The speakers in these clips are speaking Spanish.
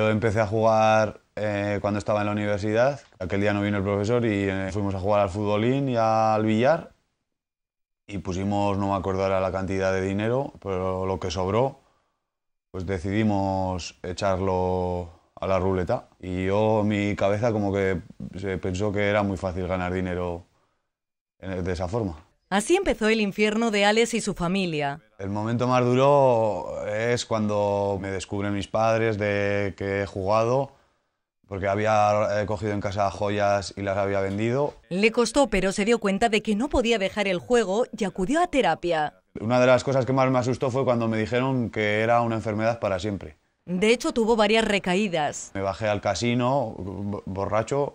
Yo empecé a jugar eh, cuando estaba en la universidad. Aquel día no vino el profesor y eh, fuimos a jugar al futbolín y al billar. Y pusimos, no me acuerdo ahora la cantidad de dinero, pero lo que sobró, pues decidimos echarlo a la ruleta. Y yo, mi cabeza como que se pensó que era muy fácil ganar dinero eh, de esa forma. Así empezó el infierno de Alex y su familia. El momento más duro es cuando me descubren mis padres de que he jugado porque había cogido en casa joyas y las había vendido. Le costó, pero se dio cuenta de que no podía dejar el juego y acudió a terapia. Una de las cosas que más me asustó fue cuando me dijeron que era una enfermedad para siempre. De hecho, tuvo varias recaídas. Me bajé al casino borracho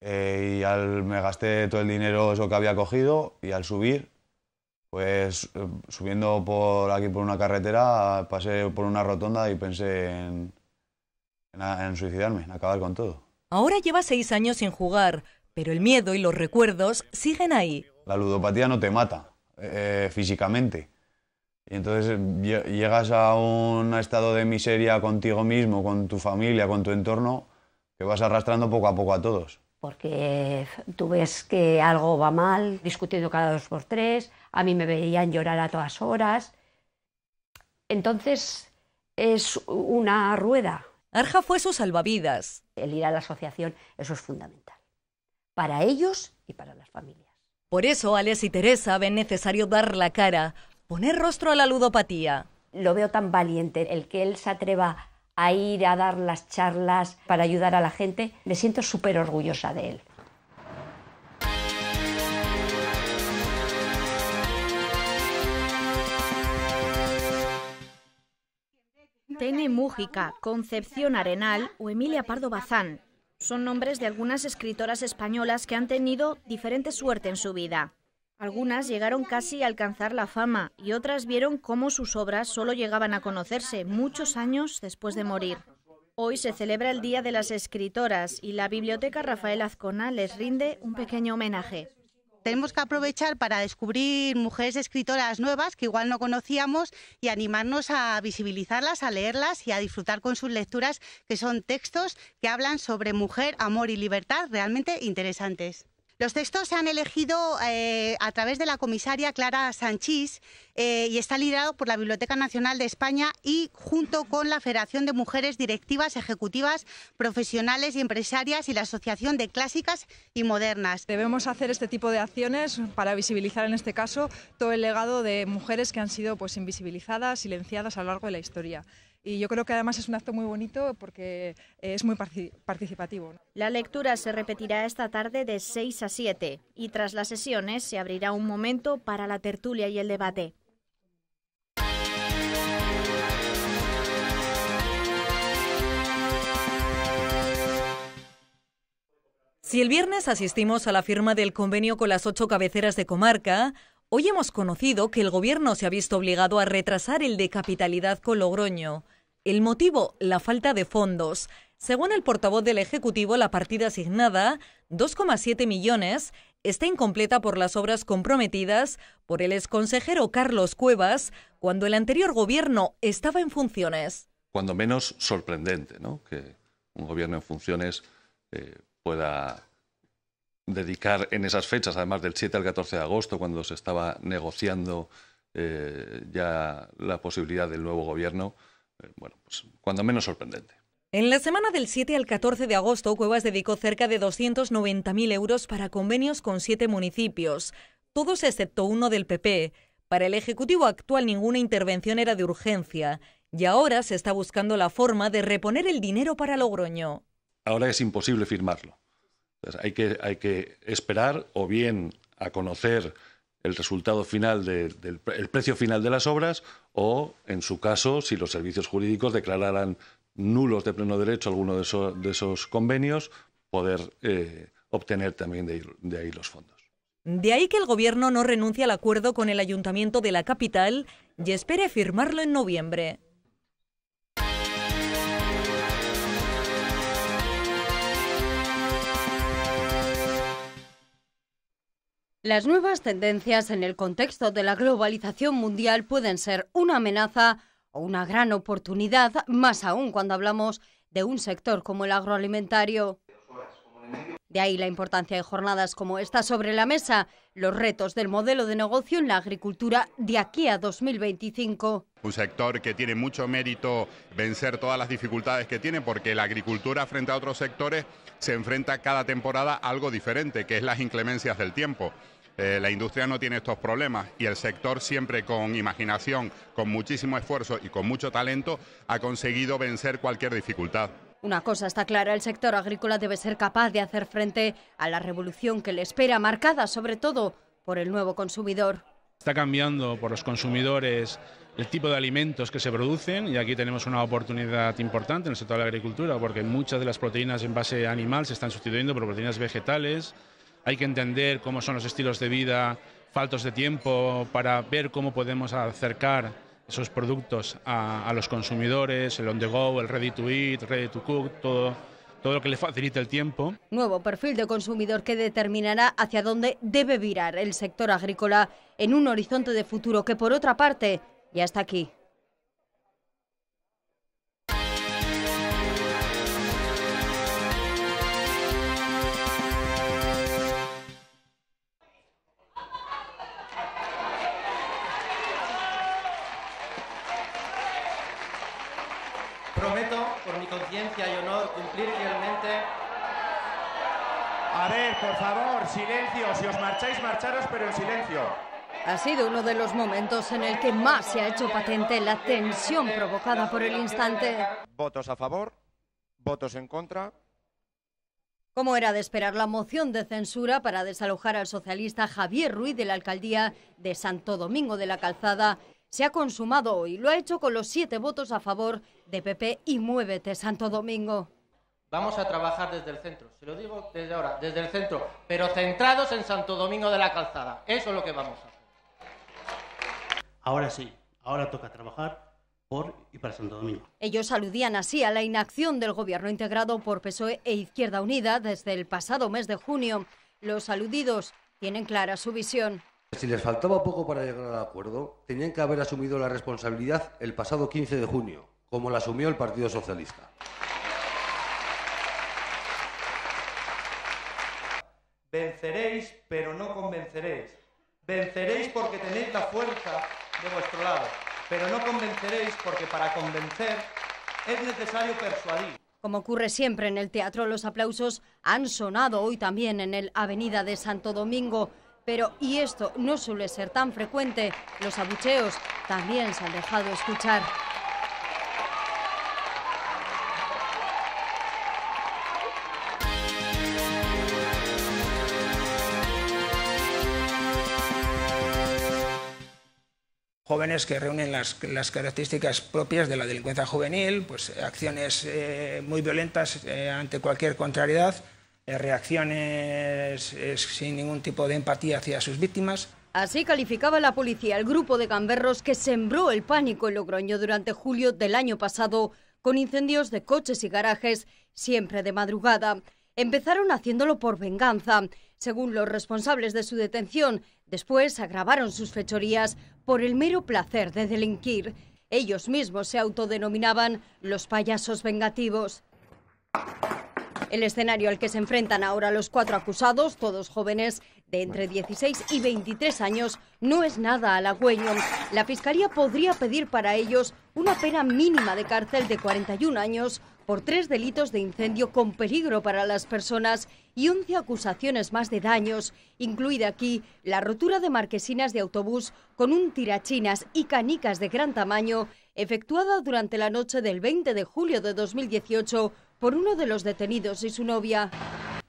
eh, y al, me gasté todo el dinero eso que había cogido y al subir pues eh, subiendo por aquí por una carretera, pasé por una rotonda y pensé en, suicidarme, en acabar con todo. Ahora lleva seis años sin jugar, pero el miedo y los recuerdos siguen ahí. La ludopatía no te mata eh, físicamente. Y entonces llegas a un estado de miseria contigo mismo, con tu familia, con tu entorno, que vas arrastrando poco a poco a todos. Porque tú ves que algo va mal, discutiendo cada dos por tres, a mí me veían llorar a todas horas. Entonces es una rueda. Arja fue su salvavidas. El ir a la asociación, eso es fundamental, para ellos y para las familias. Por eso Alex y Teresa ven necesario dar la cara, poner rostro a la ludopatía. Lo veo tan valiente, el que él se atreva a ir a dar las charlas para ayudar a la gente, me siento súper orgullosa de él. Tene Mújica, Concepción Arenal o Emilia Pardo Bazán. Son nombres de algunas escritoras españolas que han tenido diferente suerte en su vida. Algunas llegaron casi a alcanzar la fama y otras vieron cómo sus obras solo llegaban a conocerse muchos años después de morir. Hoy se celebra el Día de las Escritoras y la Biblioteca Rafael Azcona les rinde un pequeño homenaje tenemos que aprovechar para descubrir mujeres escritoras nuevas que igual no conocíamos y animarnos a visibilizarlas, a leerlas y a disfrutar con sus lecturas, que son textos que hablan sobre mujer, amor y libertad realmente interesantes. Los textos se han elegido eh, a través de la comisaria Clara Sanchís eh, y está liderado por la Biblioteca Nacional de España y junto con la Federación de Mujeres Directivas, Ejecutivas, Profesionales y Empresarias y la Asociación de Clásicas y Modernas. Debemos hacer este tipo de acciones para visibilizar en este caso todo el legado de mujeres que han sido pues, invisibilizadas, silenciadas a lo largo de la historia y yo creo que además es un acto muy bonito porque es muy participativo. La lectura se repetirá esta tarde de 6 a 7 y tras las sesiones se abrirá un momento para la tertulia y el debate. Si el viernes asistimos a la firma del convenio con las ocho cabeceras de comarca, Hoy hemos conocido que el gobierno se ha visto obligado a retrasar el de capitalidad con Logroño. El motivo, la falta de fondos. Según el portavoz del Ejecutivo, la partida asignada, 2,7 millones, está incompleta por las obras comprometidas por el exconsejero Carlos Cuevas cuando el anterior gobierno estaba en funciones. Cuando menos sorprendente, ¿no? Que un gobierno en funciones eh, pueda dedicar en esas fechas, además del 7 al 14 de agosto, cuando se estaba negociando eh, ya la posibilidad del nuevo gobierno, eh, bueno, pues cuando menos sorprendente. En la semana del 7 al 14 de agosto, Cuevas dedicó cerca de 290.000 euros para convenios con siete municipios, todos excepto uno del PP. Para el Ejecutivo actual ninguna intervención era de urgencia y ahora se está buscando la forma de reponer el dinero para Logroño. Ahora es imposible firmarlo hay, que, esperar o bien a conocer el resultado final del precio final de las obras o, en su caso, si los servicios jurídicos declararan nulos de pleno derecho alguno de, esos convenios, poder eh, obtener también de ahí los fondos. De ahí que el Gobierno no renuncie al acuerdo con el Ayuntamiento de la capital y espere firmarlo en noviembre. Las nuevas tendencias en el contexto de la globalización mundial pueden ser una amenaza o una gran oportunidad, más aún cuando hablamos de un sector como el agroalimentario. De ahí la importancia de jornadas como esta sobre la mesa, los retos del modelo de negocio en la agricultura de aquí a 2025. Un sector que tiene mucho mérito vencer todas las dificultades que tiene, porque la agricultura frente a otros sectores se enfrenta cada temporada a algo diferente, que es las inclemencias del tiempo. Eh, la industria no tiene estos problemas y el sector siempre con imaginación, con muchísimo esfuerzo y con mucho talento ha conseguido vencer cualquier dificultad. Una cosa está clara, el sector agrícola debe ser capaz de hacer frente a la revolución que le espera, marcada sobre todo por el nuevo consumidor. Está cambiando por los consumidores el tipo de alimentos que se producen y aquí tenemos una oportunidad importante en el sector de la agricultura porque muchas de las proteínas en base animal se están sustituyendo por proteínas vegetales. Hay que entender cómo son los estilos de vida faltos de tiempo para ver cómo podemos acercar esos productos a, los consumidores, el on the go, el ready to eat, ready to cook, todo, todo lo que le facilite el tiempo. Nuevo perfil de consumidor que determinará hacia dónde debe virar el sector agrícola en un horizonte de futuro que, por otra parte, ya está aquí. honor, cumplir A ver, por favor, silencio. Si os marcháis, marcharos, pero en silencio. Ha sido uno de los momentos en el que más se ha hecho patente la tensión provocada por el instante. Votos a favor, votos en contra. Como era de esperar la moción de censura para desalojar al socialista Javier Ruiz de la alcaldía de Santo Domingo de la Calzada se ha consumado hoy. Lo ha hecho con los siete votos a favor de PP y Muévete Santo Domingo. Vamos a trabajar desde el centro, se lo digo desde ahora, desde el centro, pero centrados en Santo Domingo de la Calzada. Eso es lo que vamos a hacer. Ahora sí, ahora toca trabajar por y para Santo Domingo. Ellos aludían así a la inacción del gobierno integrado por PSOE e Izquierda Unida desde el pasado mes de junio. Los aludidos tienen clara su visión. Si les faltaba poco para llegar al acuerdo, tenían que haber asumido la responsabilidad el pasado 15 de junio, como la asumió el Partido Socialista. Venceréis, pero no convenceréis. Venceréis porque tenéis la fuerza de vuestro lado, pero no convenceréis porque para convencer es necesario persuadir. Como ocurre siempre en el teatro, los aplausos han sonado hoy también en el Avenida de Santo Domingo. Pero, y esto no suele ser tan frecuente, los abucheos también se han dejado escuchar. jóvenes que reúnen las, características propias de la delincuencia juvenil, pues acciones eh, muy violentas eh, ante cualquier contrariedad, eh, reacciones sin ningún tipo de empatía hacia sus víctimas. Así calificaba la policía al grupo de gamberros que sembró el pánico en Logroño durante julio del año pasado, con incendios de coches y garajes, siempre de madrugada. Empezaron haciéndolo por venganza. Según los responsables de su detención, después agravaron sus fechorías por el mero placer de delinquir. Ellos mismos se autodenominaban los payasos vengativos el escenario al que se enfrentan ahora los cuatro acusados, todos jóvenes de entre 16 y 23 años, no es nada halagüeño. La Fiscalía podría pedir para ellos una pena mínima de cárcel de 41 años por tres delitos de incendio con peligro para las personas y 11 acusaciones más de daños, incluida aquí la rotura de marquesinas de autobús con un tirachinas y canicas de gran tamaño efectuada durante la noche del 20 de julio de 2018 por uno de los detenidos y su novia.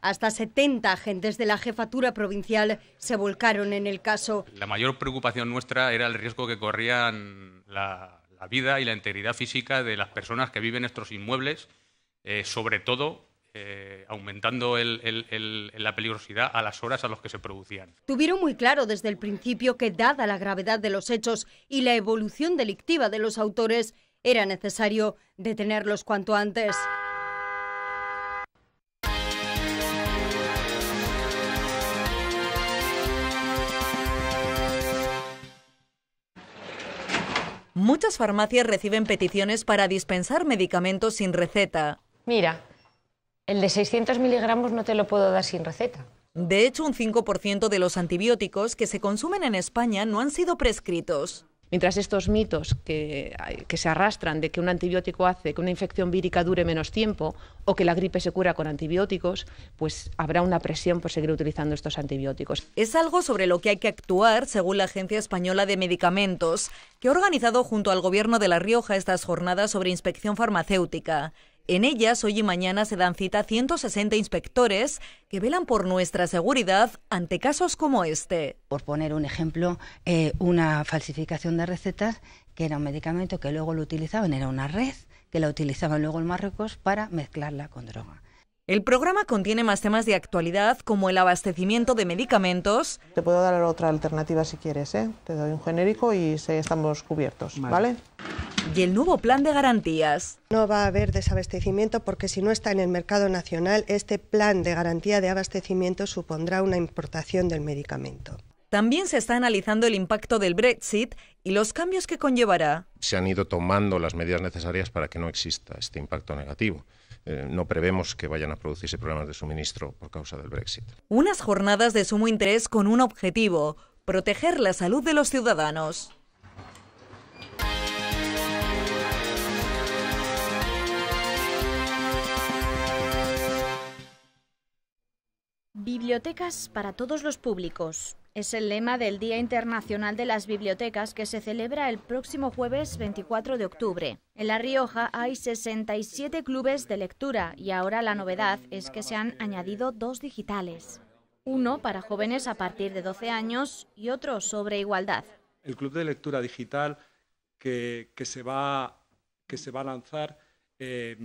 Hasta 70 agentes de la jefatura provincial se volcaron en el caso. La mayor preocupación nuestra era el riesgo que corrían la, vida y la integridad física de las personas que viven estos inmuebles, eh, sobre todo eh, aumentando la peligrosidad a las horas a las que se producían. Tuvieron muy claro desde el principio que, dada la gravedad de los hechos y la evolución delictiva de los autores, era necesario detenerlos cuanto antes. muchas farmacias reciben peticiones para dispensar medicamentos sin receta. Mira, el de 600 miligramos no te lo puedo dar sin receta. De hecho, un 5% de los antibióticos que se consumen en España no han sido prescritos. Mientras estos mitos que, se arrastran de que un antibiótico hace que una infección vírica dure menos tiempo o que la gripe se cura con antibióticos, pues habrá una presión por seguir utilizando estos antibióticos. Es algo sobre lo que hay que actuar, según la Agencia Española de Medicamentos, que ha organizado junto al Gobierno de La Rioja estas jornadas sobre inspección farmacéutica. En ellas, hoy y mañana se dan cita 160 inspectores que velan por nuestra seguridad ante casos como este. Por poner un ejemplo, eh, una falsificación de recetas que era un medicamento que luego lo utilizaban, era una red que la utilizaban luego en Marruecos para mezclarla con droga. El programa contiene más temas de actualidad como el abastecimiento de medicamentos. Te puedo dar otra alternativa si quieres, ¿eh? Te doy un genérico y estamos cubiertos, ¿vale? y el nuevo plan de garantías. No va a haber desabastecimiento porque si no está en el mercado nacional, este plan de garantía de abastecimiento supondrá una importación del medicamento. También se está analizando el impacto del Brexit y los cambios que conllevará. Se han ido tomando las medidas necesarias para que no exista este impacto negativo. Eh, no prevemos que vayan a producirse problemas de suministro por causa del Brexit. Unas jornadas de sumo interés con un objetivo, proteger la salud de los ciudadanos. Bibliotecas para todos los públicos. Es el lema del Día Internacional de las Bibliotecas que se celebra el próximo jueves 24 de octubre. En La Rioja hay 67 clubes de lectura y ahora la novedad es que se han añadido dos digitales. Uno para jóvenes a partir de 12 años y otro sobre igualdad. El club de lectura digital que, se, va, que se, va, a lanzar eh,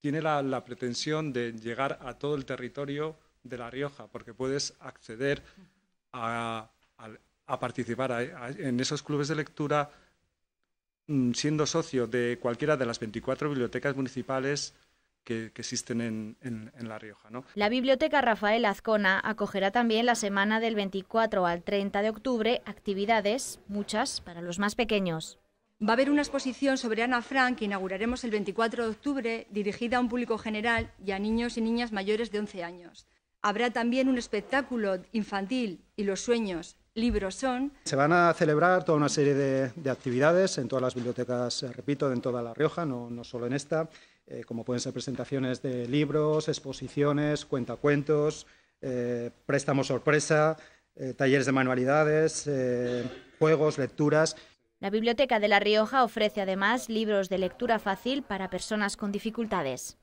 tiene la, pretensión de llegar a todo el territorio de La Rioja, porque puedes acceder a, participar en esos clubes de lectura mm, siendo socio de cualquiera de las 24 bibliotecas municipales que, existen en, La Rioja. La Biblioteca Rafael Azcona acogerá también la semana del 24 al 30 de octubre actividades, muchas, para los más pequeños. Va a haber una exposición sobre Ana Frank que inauguraremos el 24 de octubre, dirigida a un público general y a niños y niñas mayores de 11 años. Habrá también un espectáculo infantil y los sueños, libros son. Se van a celebrar toda una serie de, actividades en todas las bibliotecas, eh, repito, en toda La Rioja, no, solo en esta, eh, como pueden ser presentaciones de libros, exposiciones, cuentacuentos, eh, préstamos sorpresa, eh, talleres de manualidades, juegos, lecturas la Biblioteca de La Rioja ofrece además libros de lectura fácil para personas con dificultades.